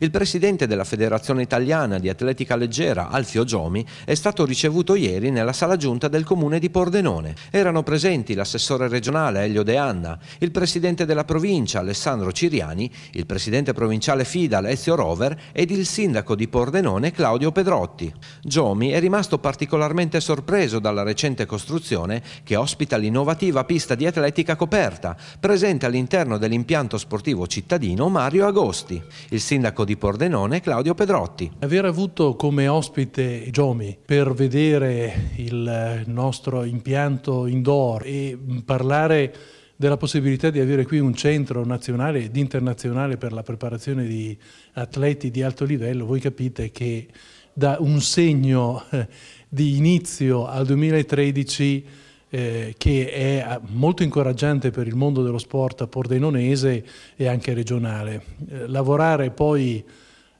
Il presidente della Federazione Italiana di Atletica Leggera, Alfio Giomi, è stato ricevuto ieri nella sala giunta del comune di Pordenone. Erano presenti l'assessore regionale Elio De Anna, il presidente della provincia Alessandro Ciriani, il presidente provinciale FIDA Ezio Rover ed il sindaco di Pordenone Claudio Pedrotti. Giomi è rimasto particolarmente sorpreso dalla recente costruzione che ospita l'innovativa pista di atletica coperta, presente all'interno dell'impianto sportivo cittadino Mario Agosti. Il sindaco di Pordenone Claudio Pedrotti. Aver avuto come ospite Giomi per vedere il nostro impianto indoor e parlare della possibilità di avere qui un centro nazionale ed internazionale per la preparazione di atleti di alto livello, voi capite che da un segno eh, di inizio al 2013 eh, che è eh, molto incoraggiante per il mondo dello sport a Pordenonese e anche regionale. Eh, lavorare poi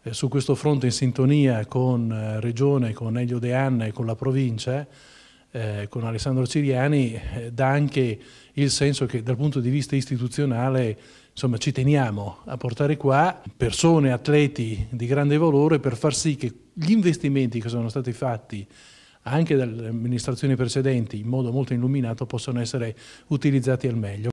eh, su questo fronte in sintonia con eh, Regione, con Elio De Anna e con la provincia, eh, con Alessandro Ciriani, dà anche il senso che dal punto di vista istituzionale insomma, ci teniamo a portare qua persone, atleti di grande valore per far sì che gli investimenti che sono stati fatti anche dalle amministrazioni precedenti in modo molto illuminato possono essere utilizzati al meglio.